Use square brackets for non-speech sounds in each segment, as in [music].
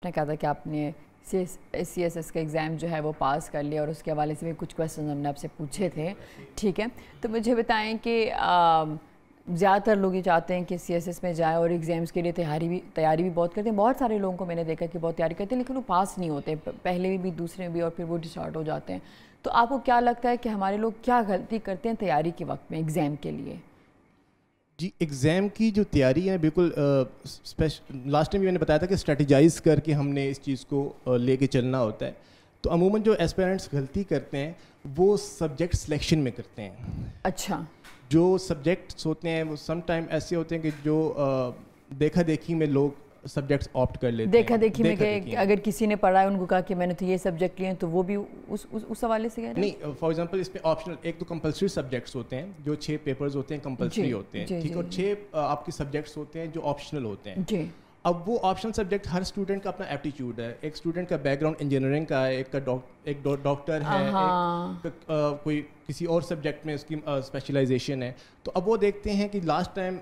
आपने कहा था कि आपने सी एस एस का एग्ज़ाम जो है वो पास कर लिया और उसके हवाले से भी कुछ क्वेश्चन हमने आपसे पूछे थे ठीक है तो मुझे बताएं कि ज़्यादातर लोग ये चाहते हैं कि सी एस एस में जाएँ और एग्ज़ाम्स के लिए तैयारी भी तैयारी भी बहुत करते हैं बहुत सारे लोगों को मैंने देखा कि बहुत तैयारी करते हैं लेकिन वो पास नहीं होते पहले भी, दूसरे में भी और फिर वो डिसऑर्ट हो जाते हैं तो आपको क्या लगता है कि हमारे लोग क्या गलती करते हैं तैयारी के वक्त में एग्ज़ाम के लिए जी एग्ज़ाम की जो तैयारी है बिल्कुल लास्ट टाइम भी मैंने बताया था कि स्ट्रेटजाइज करके हमने इस चीज़ को लेके चलना होता है तो अमूमन जो एस्पेरेंट्स गलती करते हैं वो सब्जेक्ट सिलेक्शन में करते हैं अच्छा जो सब्जेक्ट्स होते हैं वो सम टाइम ऐसे होते हैं कि जो आ, देखा देखी में लोग सब्जेक्ट्स ऑप्ट कर लेते देखा देखी में अगर किसी ने पढ़ा है उनको कहा कि मैंने तो ये सब्जेक्ट लिए तो वो भी उस उस, उस हवाले से नहीं फॉर uh, एग्जांपल इसमें ऑप्शनल एक तो कंपलसरी सब्जेक्ट्स होते हैं जो छह पेपर्स होते हैं कंपलसरी होते हैं ठीक है और छः uh, आपके सब्जेक्ट्स होते हैं जो ऑप्शनल होते हैं अब वो ऑप्शनल सब्जेक्ट हर स्टूडेंट का अपना एप्टीट्यूड है एक स्टूडेंट का बैकग्राउंड इंजीनियरिंग का है एक का डॉक्टर एक डॉक्टर है एक, एक, आ, uh, कोई किसी और सब्जेक्ट में उसकी स्पेशलाइजेशन है तो अब वो देखते हैं कि लास्ट टाइम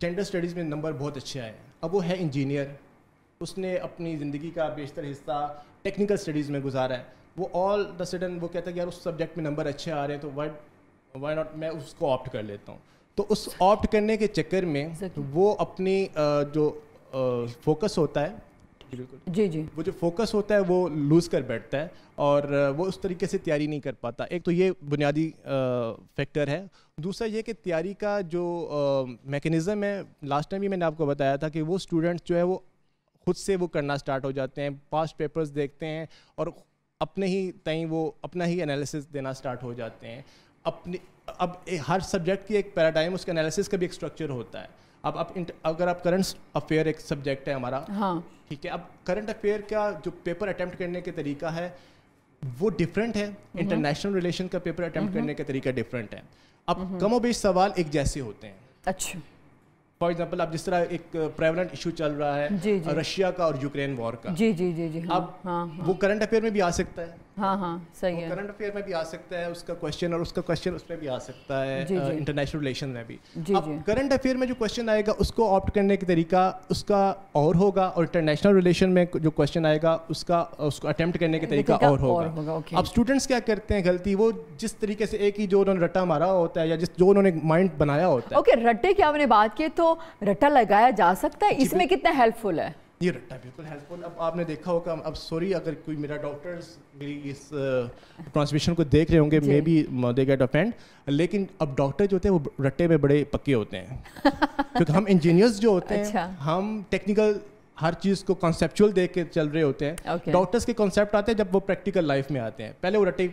जेंडर स्टडीज़ में नंबर बहुत अच्छे आए अब वो है इंजीनियर उसने अपनी ज़िंदगी का बेशतर हिस्सा टेक्निकल स्टडीज़ में गुजारा है वो ऑल द सडन वो कहता है कि यार उस सब्जेक्ट में नंबर अच्छे आ रहे हैं तो वाई वाई नॉट मैं उसको ऑप्ट कर लेता हूँ तो उस ऑप्ट करने के चक्कर में वो अपनी जो फोकस होता है जी जी वो जो फोकस होता है वो लूज कर बैठता है और वो उस तरीके से तैयारी नहीं कर पाता एक तो ये बुनियादी फैक्टर है दूसरा ये कि तैयारी का जो मेकनिज़म है लास्ट टाइम भी मैंने आपको बताया था कि वो स्टूडेंट्स जो है वो खुद से वो करना स्टार्ट हो जाते हैं पास्ट पेपर्स देखते हैं और अपने ही तई वो अपना ही एनालिसिस देना स्टार्ट हो जाते हैं अपने अब हर सब्जेक्ट की एक पैराडाइम उसके एनालिसिस का भी एक स्ट्रक्चर होता है अब आप अगर आप करंट अफेयर एक सब्जेक्ट है हमारा हाँ ठीक है अब करंट अफेयर का जो पेपर अटैम्प्ट करने का तरीका है वो डिफरेंट है इंटरनेशनल हम्म। रिलेशन का पेपर अटैम्प्ट हम्म। करने का तरीका डिफरेंट है अब हम्म। कमो बेस सवाल एक जैसे होते हैं अच्छा फॉर एग्जाम्पल अब जिस तरह एक प्रेवलेंट इशू चल रहा है रशिया का और यूक्रेन वॉर का जी जी जी जी हाँ, अब हाँ, हाँ, हाँ. वो करंट अफेयर में भी आ सकता है हाँ हाँ सही तो है करंट अफेयर में भी आ सकता है उसका क्वेश्चन और उसका क्वेश्चन उसमें भी आ सकता है इंटरनेशनल रिलेशन में भी करंट अफेयर में जो क्वेश्चन आएगा उसको ऑप्ट करने का तरीका उसका और होगा और इंटरनेशनल रिलेशन में जो क्वेश्चन आएगा उसका उसको अटेम्प्ट करने का तरीका और होगा अब स्टूडेंट्स क्या करते हैं गलती वो जिस तरीके से एक ही जो उन्होंने रट्टा मारा होता है या जिस जो उन्होंने माइंड बनाया होता है ओके रट्टे की आपने बात की तो रट्टा लगाया जा सकता है इसमें कितना हेल्पफुल है ये रट्टा बिल्कुल हेल्पफुल अब आपने देखा होगा अब सॉरी अगर कोई मेरा डॉक्टर्स मेरी इस ट्रांसमिशन को देख रहे होंगे maybe they get offend लेकिन अब डॉक्टर जो होते हैं वो रट्टे में बड़े पक्के होते हैं [laughs] क्योंकि हम इंजीनियर्स जो होते अच्छा। हैं हम टेक्निकल हर चीज़ को कॉन्सेप्चुअल देख के चल रहे होते हैं डॉक्टर्स okay. के कॉन्सेप्ट आते हैं जब वो प्रैक्टिकल लाइफ में आते हैं पहले वो रट्टे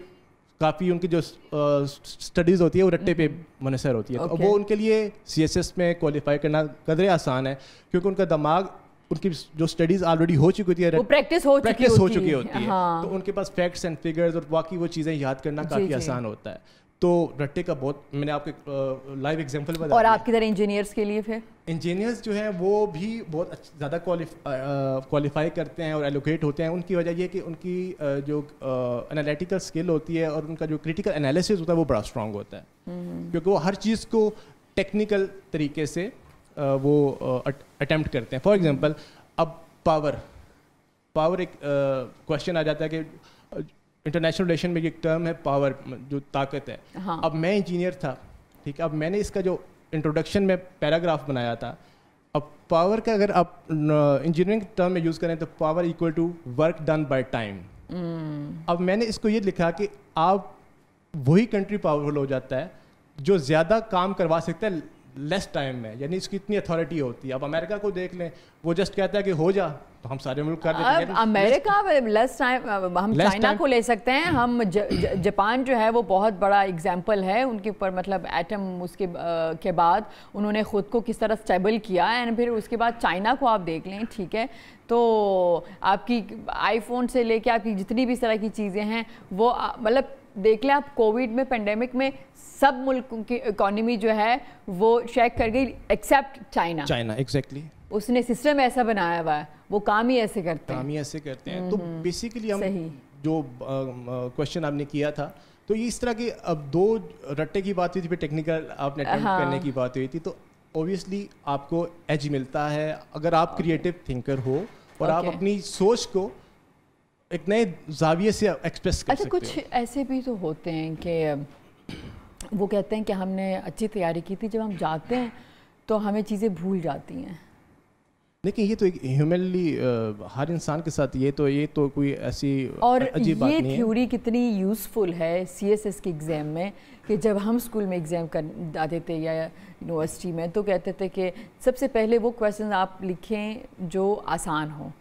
काफ़ी उनकी जो स्टडीज़ होती है वो रट्टे पे मुनसर हम्म। होती है okay. तो वो उनके लिए सी में क्वालिफाई करना कदरे आसान है क्योंकि उनका दिमाग उनकी जो स्टडीज ऑलरेडी हो चुकी होती है प्रैक्टिस हो प्रैक्टिस हो चुकी होती है हाँ। तो उनके पास फैक्ट्स एंड फिगर्स और बाकी वो चीज़ें याद करना काफ़ी आसान होता है तो रट्टे का बहुत मैंने आपको लाइव एग्जांपल बताया और आपकी तरह इंजीनियर्स के लिए फिर इंजीनियर्स जो हैं वो भी बहुत ज़्यादा क्वालिफाई करते हैं और एलोकेट होते हैं उनकी वजह यह कि उनकी जो एनालिटिकल स्किल होती है और उनका जो क्रिटिकल एनालिसिस होता है वो बड़ा स्ट्रांग होता है हम्म। क्योंकि वो हर चीज़ को टेक्निकल तरीके से वो अटैम्प्ट करते हैं फॉर एग्जांपल अब पावर पावर एक क्वेश्चन आ जाता है कि इंटरनेशनल रिलेशन में एक टर्म है पावर जो ताकत है हाँ. अब मैं इंजीनियर था ठीक है अब मैंने इसका जो इंट्रोडक्शन में पैराग्राफ बनाया था अब पावर का अगर आप इंजीनियरिंग टर्म में यूज़ करें तो power equal to work done by time अब मैंने इसको ये लिखा कि आप वही कंट्री पावरफुल हो जाता है जो ज़्यादा काम करवा सकता है लेस टाइम में यानी इसकी इतनी अथॉरिटी होती है अब अमेरिका को देख लें वो जस्ट कहता है कि हो जा तो हम सारे मुल्क कर देते हैं अमेरिका लेस टाइम हम चाइना को ले सकते हैं हम जापान जो है वो बहुत बड़ा एग्जांपल है उनके ऊपर मतलब एटम उसके आ, के बाद उन्होंने ख़ुद को किस तरह स्टेबल किया एंड फिर उसके बाद चाइना को आप देख लें ठीक है तो आपकी आईफोन से लेके आपकी जितनी भी तरह की चीज़ें हैं वो मतलब देख लें आप कोविड में पेंडेमिक में सब मुल्कों की इकोनॉमी जो है वो शेक कर गई एक्सेप्ट चाइना चाइना एग्जैक्टली उसने सिस्टम ऐसा बनाया हुआ है वो काम ही ऐसे करते हैं काम ही ऐसे करते हैं तो बेसिकली हम जो क्वेश्चन आपने किया था तो ये इस तरह की अब दो रट्टे की बात हुई थी फिर टेक्निकल आपने हाँ। करने की बात हुई थी तो ओबियसली आपको एज मिलता है अगर आप क्रिएटिव थिंकर हो और okay. आप अपनी सोच को एक नए जाविये से एक्सप्रेस कर अच्छा कुछ ऐसे भी तो होते हैं कि [clears throat] वो कहते हैं कि हमने अच्छी तैयारी की थी जब हम जाते हैं तो हमें चीज़ें भूल जाती हैं लेकिन ये तो एक ह्यूमनली हर इंसान के साथ ये तो ये तो कोई ऐसी और अजीब ये थ्योरी कितनी यूज़फुल है सी एस एस के एग्ज़ाम में कि जब हम स्कूल में एग्ज़ाम कर जाते थे या यूनिवर्सिटी में तो कहते थे कि सबसे पहले वो क्वेश्चन आप लिखें जो आसान हों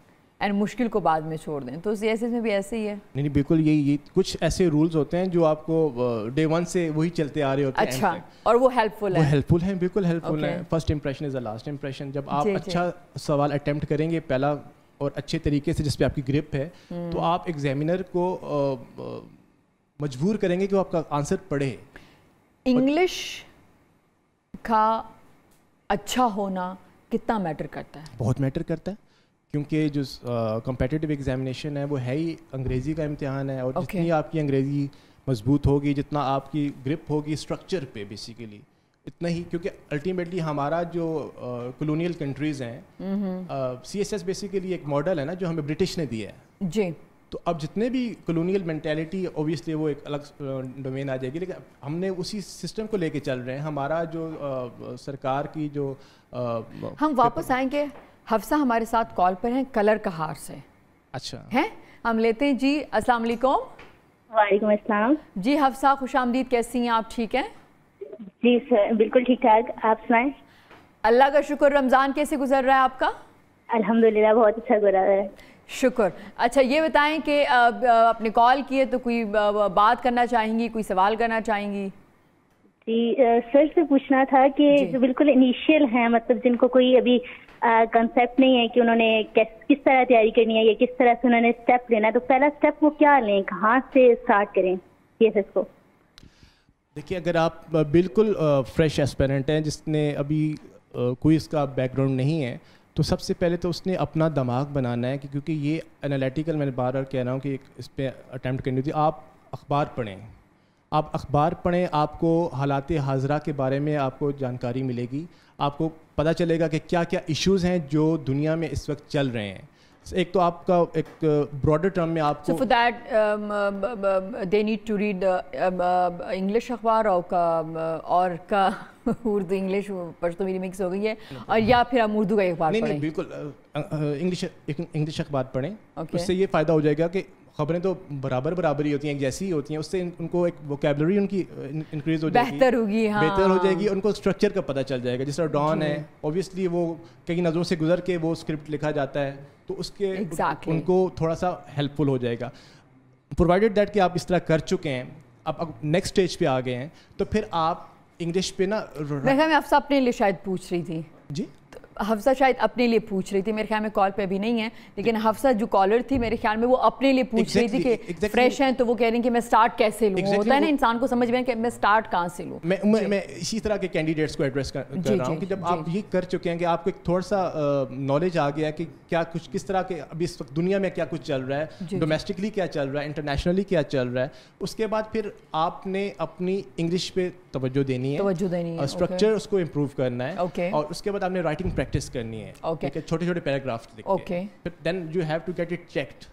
एंड मुश्किल को बाद में छोड़ दें तो सी में भी ऐसे ही है नहीं बिल्कुल यही कुछ ऐसे रूल्स होते हैं जो आपको डे वन से वही चलते आ रहे होते हैं अच्छा और वो हेल्पफुल है हेल्पफुल है बिल्कुल हेल्पफुल है first impression is the last impression जब आप अच्छा सवाल अटैम्प्ट करेंगे पहला और अच्छे तरीके से जिसपे आपकी ग्रिप है हम्म। तो आप एग्जामिनर को मजबूर करेंगे कि वो आपका आंसर पढ़े इंग्लिश का अच्छा होना कितना मैटर करता है बहुत मैटर करता है क्योंकि जो कम्पटिटिव uh, एग्जामिनेशन है वो है ही अंग्रेज़ी का इम्तहान है और okay. जितनी आपकी अंग्रेज़ी मजबूत होगी जितना आपकी ग्रिप होगी स्ट्रक्चर पे बेसिकली इतना ही क्योंकि अल्टीमेटली हमारा जो कॉलोनियल कंट्रीज़ हैं सी एस एस बेसिकली एक मॉडल है ना जो हमें ब्रिटिश ने दिया है जी तो अब जितने भी कलोनियल मैंटेलिटी ओबियसली वो एक अलग डोमेन आ जाएगी लेकिन हमने उसी सिस्टम को लेके चल रहे हैं हमारा जो आ, सरकार की जो आ, हम वापस आएंगे हफ्सा हमारे साथ कॉल पर हैं कलर कहार से अच्छा हैं हम लेते हैं जी अस्सलाम वालेकुम वालेकुम अस्सलाम जी हफ्सा खुश आमदीद कैसी हैं आप ठीक हैं जी सर बिल्कुल ठीक ठाक आप सुनाएं अल्लाह का शुक्र रमज़ान कैसे गुजर रहा है आपका अल्हम्दुलिल्लाह बहुत अच्छा गुजर रहा है शुक्र अच्छा ये बताएं कि आपने कॉल किए तो कोई बात करना चाहेंगी कोई सवाल करना चाहेंगी जी सर से पूछना था कि बिल्कुल इनिशियल हैं मतलब जिनको कोई अभी कंसेप्ट नहीं है कि उन्होंने किस तरह तैयारी करनी है या किस तरह से उन्होंने स्टेप लेना है तो पहला स्टेप वो क्या लें कहाँ से स्टार्ट करें केसेस को देखिए अगर आप बिल्कुल फ्रेश एस्पेरेंट हैं जिसने अभी कोई इसका बैकग्राउंड नहीं है तो सबसे पहले तो उसने अपना दिमाग बनाना है कि क्योंकि ये एनालिटिकल मैंने बार बार कह रहा हूँ कि एक इस पर अटैम्प्ट करनी होती आप अखबार पढ़ें आप अखबार पढ़ें आपको हालात हाजरा के बारे में आपको जानकारी मिलेगी आपको पता चलेगा कि क्या क्या इश्यूज़ हैं जो दुनिया में इस वक्त चल रहे हैं एक तो आपका एक ब्रॉडर टर्म में आपको so for that English um, um, um, अखबार और का और का [laughs] उर्दू इंग्लिश पश्तो मेरी मिक्स हो गई है और या फिर हम उर्दू का अखबार नहीं, नहीं बिल्कुल इंग्लिश इंग्लिश अखबार पढ़ें okay. उससे ये फ़ायदा हो जाएगा कि खबरें तो बराबर बराबर ही होती हैं एक जैसी ही होती हैं उससे उनको एक वोकेबलरी उनकी इंक्रीज हो जाएगी बेहतर होगी हाँ। बेहतर हो जाएगी उनको स्ट्रक्चर का पता चल जाएगा जिस तरह डॉन है ऑब्वियसली वो कई नज़रों से गुजर के वो स्क्रिप्ट लिखा जाता है तो उसके exactly. उनको थोड़ा सा हेल्पफुल हो जाएगा प्रोवाइडेड दैट कि आप इस तरह कर चुके हैं आप नेक्स्ट स्टेज पे आ गए हैं तो फिर आप इंग्लिश पे ना मैं आपसे अपने लिए शायद पूछ रही थी जी हफ्सा शायद अपने लिए पूछ रही थी मेरे ख्याल में कॉल पे अभी नहीं है लेकिन हफ्सा जो कॉलर थी मेरे ख्याल में वो अपने लिए पूछ exactly, रही थी कि exactly, फ्रेश हैं तो वो कह रही कि मैं स्टार्ट कैसे लूँ exactly होता है ना इंसान को समझ में कि मैं स्टार्ट कहाँ से लूँ मैं, मैं, मैं इसी तरह के कैंडिडेट्स को एड्रेस कर, कर रहा हूँ कि जब आप ये कर चुके हैं कि आपको एक थोड़ा सा नॉलेज आ गया है कि क्या कुछ किस तरह के अभी इस वक्त दुनिया में क्या कुछ चल रहा है डोमेस्टिकली क्या चल रहा है इंटरनेशनली क्या चल रहा है उसके बाद फिर आपने अपनी इंग्लिश पे तवज्जो देनी है स्ट्रक्चर उसको इम्प्रूव करना है और उसके बाद आपने राइटिंग प्रैक्टिस करनी है ओके okay. छोटे छोटे paragraph okay then you have to get it checked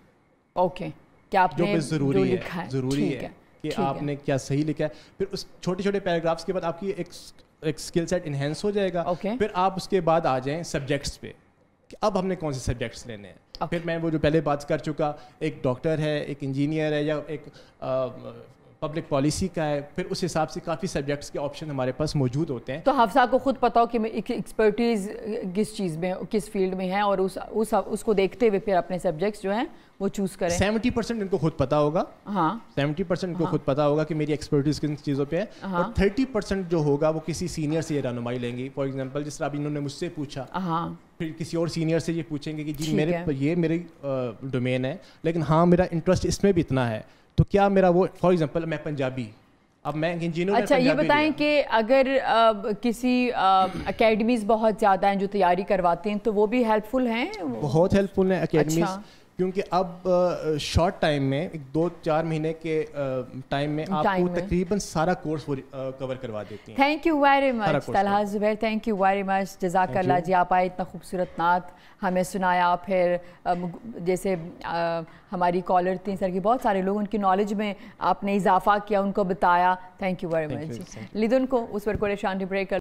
okay क्या आपने जो भी जरूरी जो है जरूरी है, है कि आपने है. क्या सही लिखा है फिर उस छोटे छोटे पैराग्राफ्स के बाद आपकी एक एक स्किल सेट इन्हेंस हो जाएगा ओके okay. फिर आप उसके बाद आ जाएं सब्जेक्ट्स पे कि अब हमने कौन से सब्जेक्ट्स लेने हैं okay. फिर मैं वो जो पहले बात कर चुका एक डॉक्टर है एक इंजीनियर है या एक पब्लिक पॉलिसी का है फिर उस हिसाब से काफ़ी सब्जेक्ट्स के ऑप्शन हमारे पास मौजूद होते हैं तो हफ्सा को खुद पता हो कि एक्सपर्टीज़ किस चीज़ में किस फील्ड में है और उस, उस उसको देखते हुए फिर अपने सब्जेक्ट्स जो हैं वो चूज़ करें सेवेंटी परसेंट इनको खुद पता होगा हाँ सेवेंटी परसेंट इनको हाँ। खुद पता होगा कि मेरी एक्सपर्टीज़ किन चीज़ों पर है हाँ। थर्टी परसेंट जो होगा वो किसी सीनियर से ये रहनुमाई लेंगी फॉर एग्जाम्पल जिस तरह अभी इन्होंने मुझसे पूछा हाँ फिर किसी और सीनियर से ये पूछेंगे कि जी मेरे ये मेरी डोमेन है लेकिन हाँ मेरा इंटरेस्ट इसमें भी इतना है तो क्या मेरा वो फॉर एग्जाम्पल मैं पंजाबी अब मैं इंजीनियर अच्छा ये बताएं कि अगर आ, किसी अकेडमीज बहुत ज़्यादा हैं जो तैयारी करवाते हैं तो वो भी हेल्पफुल हैं बहुत हेल्पफुल हैं अकेडमीज अच्छा। क्योंकि अब शॉर्ट टाइम में एक दो चार महीने के टाइम में आपको तकरीबन सारा कोर्स कवर करवा देती हैं thank you very much Talha Zubair thank you very much जजाक अल्लाह जी आप आए इतना खूबसूरत नात हमें सुनाया फिर जैसे हमारी कॉलर थी सर की बहुत सारे लोग उनकी नॉलेज में आपने इजाफा किया उनको बताया थैंक यू वेरी मच लिदुन को उस पर शांति ब्रेक